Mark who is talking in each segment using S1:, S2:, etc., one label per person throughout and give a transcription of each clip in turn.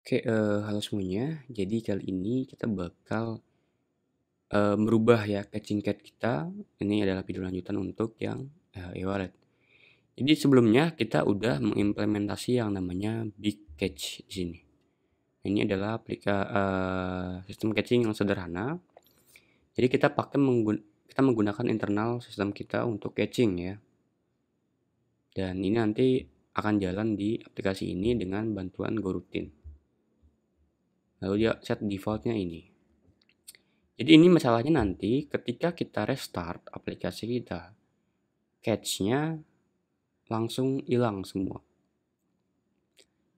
S1: Oke, uh, halo semuanya. Jadi kali ini kita bakal, uh, merubah ya catching cat kita. Ini adalah video lanjutan untuk yang, uh, e-wallet. Jadi sebelumnya kita udah mengimplementasi yang namanya big catch di sini. Ini adalah aplika uh, sistem catching yang sederhana. Jadi kita pakai menggun kita menggunakan internal sistem kita untuk catching ya. Dan ini nanti akan jalan di aplikasi ini dengan bantuan goroutine lalu dia set defaultnya ini jadi ini masalahnya nanti ketika kita restart aplikasi kita cache-nya langsung hilang semua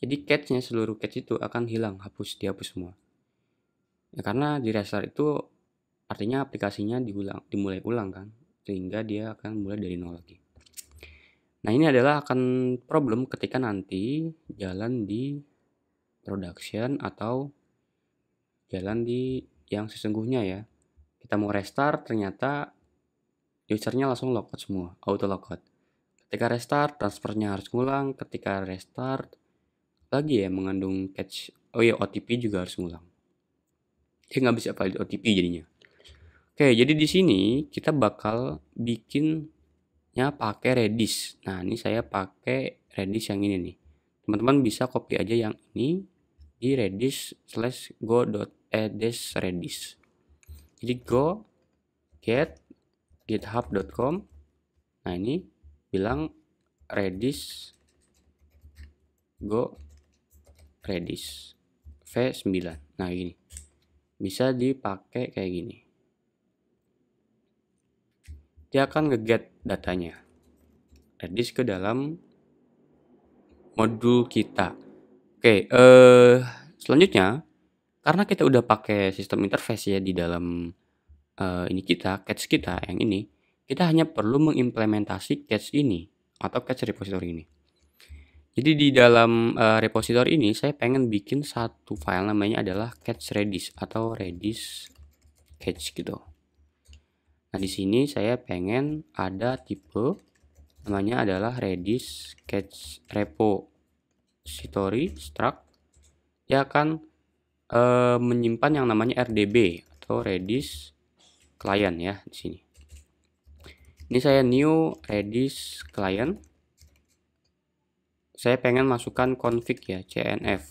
S1: jadi cache-nya seluruh catch itu akan hilang hapus dihapus semua ya karena di restart itu artinya aplikasinya diulang dimulai ulang kan sehingga dia akan mulai dari nol lagi Nah ini adalah akan problem ketika nanti jalan di production atau jalan di yang sesungguhnya ya. Kita mau restart, ternyata usernya langsung logout semua, auto logout. Ketika restart, transfernya harus ngulang. Ketika restart, lagi ya mengandung catch. Oh iya, OTP juga harus ngulang. Dia nggak bisa valid OTP jadinya. Oke, jadi di sini kita bakal bikinnya pakai Redis. Nah, ini saya pakai Redis yang ini nih. Teman-teman bisa copy aja yang ini di redis slash go dot Edes Redis. Jadi go get github.com. Nah, ini bilang Redis go Redis V9. Nah, gini. Bisa dipakai kayak gini. Dia akan ngeget datanya. Redis ke dalam modul kita. Oke, eh selanjutnya karena kita udah pakai sistem interface ya di dalam uh, ini kita, catch kita yang ini, kita hanya perlu mengimplementasi catch ini atau catch repository ini. Jadi di dalam uh, repository ini saya pengen bikin satu file namanya adalah catch redis atau redis catch gitu. Nah di sini saya pengen ada tipe namanya adalah redis catch repository struct. Dia akan uh, menyimpan yang namanya RDB atau Redis Client ya di sini. Ini saya new Redis Client. Saya pengen masukkan config ya, cnf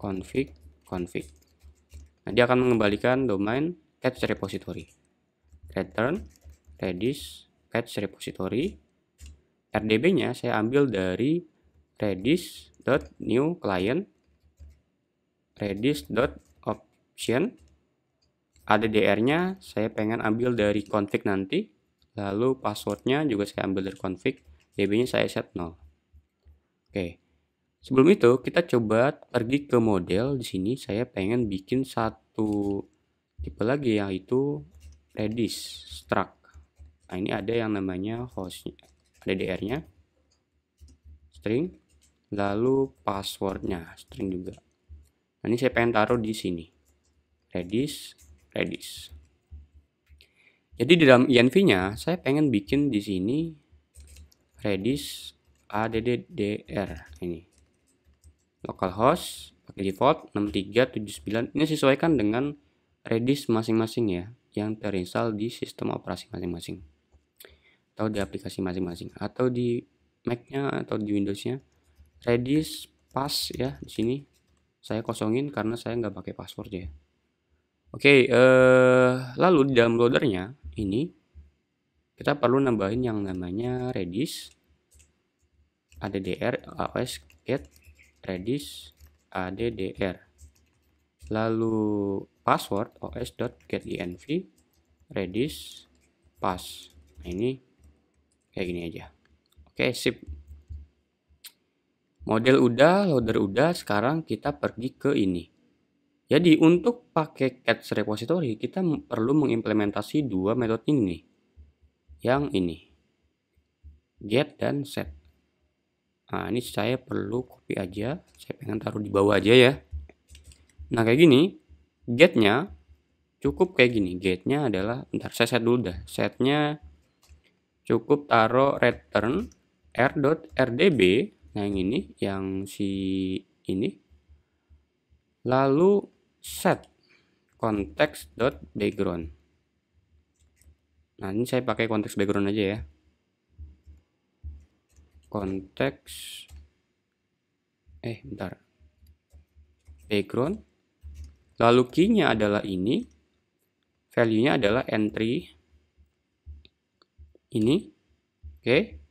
S1: config config. Nah, dia akan mengembalikan domain patch repository. Return Redis patch repository. RDB-nya saya ambil dari redis.newclient client dot ada addr-nya saya pengen ambil dari config nanti lalu passwordnya juga saya ambil dari config db-nya saya set 0 oke sebelum itu kita coba pergi ke model di sini saya pengen bikin satu tipe lagi yaitu redis struct nah ini ada yang namanya hostnya addr-nya string lalu passwordnya string juga Nah, ini saya pengen taruh di sini. Redis, Redis. Jadi di dalam INV-nya saya pengen bikin di sini Redis ADDDR ini. Localhost pakai default 6379. Ini sesuaikan dengan Redis masing-masing ya yang terinstall di sistem operasi masing-masing atau di aplikasi masing-masing atau di Mac-nya atau di Windows-nya Redis pas ya di sini saya kosongin karena saya nggak pakai password ya. Oke, eh, lalu di dalam loadernya ini kita perlu nambahin yang namanya redis addr aos get redis addr lalu password os.getinv redis pass nah ini kayak gini aja oke sip Model udah, loader udah, sekarang kita pergi ke ini. Jadi untuk pakai cat repository, kita perlu mengimplementasi dua metode ini. Yang ini. Get dan set. Nah, ini saya perlu copy aja. Saya pengen taruh di bawah aja ya. Nah, kayak gini. Get-nya cukup kayak gini. Get-nya adalah, bentar saya set dulu dah. Set-nya cukup taruh return r.rdb Nah, yang ini, yang si ini. Lalu set background. Nah, ini saya pakai konteks background aja ya. Konteks eh bentar. Background. Lalu key adalah ini. Value-nya adalah entry ini. Oke. Okay.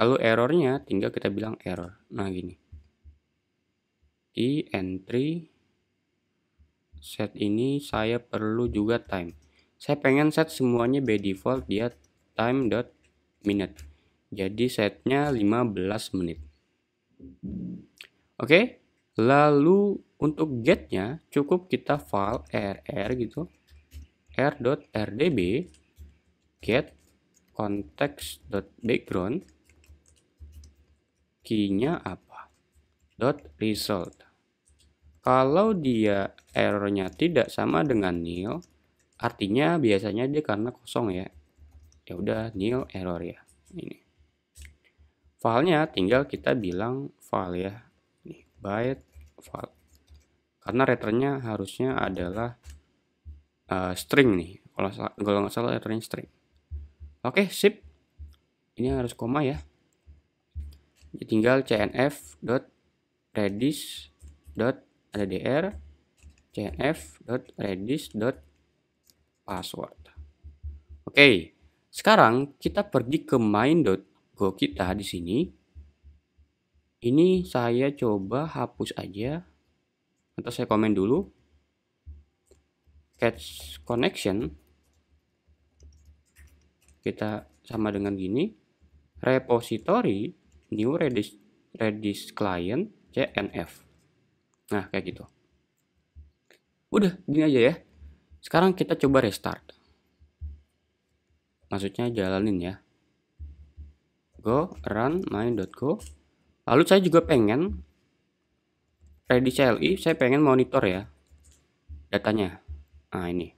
S1: Lalu errornya tinggal kita bilang error. Nah gini. Di entry set ini saya perlu juga time. Saya pengen set semuanya by default dia time dot minute. Jadi setnya 15 menit. Oke, okay? lalu untuk getnya cukup kita file rr gitu r.rdb get context.background key-nya apa? Dot result. Kalau dia errornya tidak sama dengan nil, artinya biasanya dia karena kosong ya. Ya udah nil error ya. Ini. Filenya tinggal kita bilang file ya. Ini byte file. Karena returnnya harusnya adalah uh, string nih. Kalau nggak salah return string. Oke, sip. Ini harus koma ya. Jadi ya, tinggal cnf dot Oke, sekarang kita pergi ke main.go kita di sini. Ini saya coba hapus aja atau saya komen dulu catch connection kita sama dengan gini repository new Redis Redis client CNF. Nah, kayak gitu. Udah, gini aja ya. Sekarang kita coba restart. Maksudnya jalanin ya. Go run main.go. Lalu saya juga pengen Redis CLI, saya pengen monitor ya datanya. Nah, ini.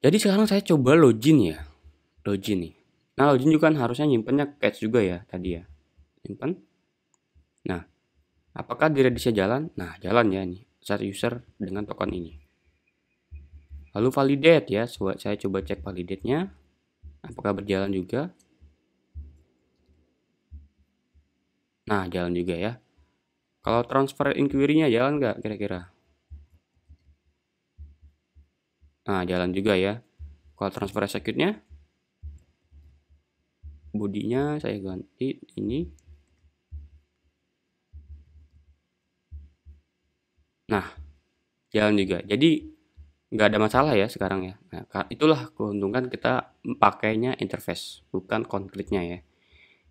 S1: Jadi sekarang saya coba login ya. Login nih. Nah, login juga kan harusnya nyimpennya cash juga ya tadi ya. Nyimpen. Nah, apakah diradiusnya jalan? Nah, jalan ya ini. Set user dengan token ini. Lalu validate ya. Saya coba cek validate-nya. Apakah berjalan juga? Nah, jalan juga ya. Kalau transfer inquiry-nya jalan nggak kira-kira? Nah, jalan juga ya. Kalau transfer execute-nya? bodinya saya ganti ini nah jalan juga jadi nggak ada masalah ya sekarang ya nah, itulah keuntungan kita pakainya interface bukan konkretnya ya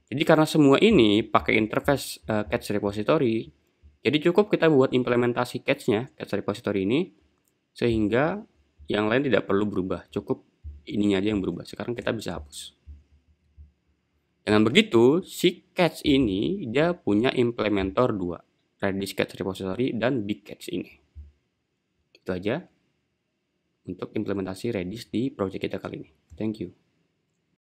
S1: jadi karena semua ini pakai interface uh, catch repository jadi cukup kita buat implementasi catchnya catch repository ini sehingga yang lain tidak perlu berubah cukup ininya aja yang berubah sekarang kita bisa hapus dengan begitu, si catch ini dia punya implementor dua, Redis Catch Repository dan Big Catch ini. Itu aja untuk implementasi Redis di project kita kali ini. Thank you.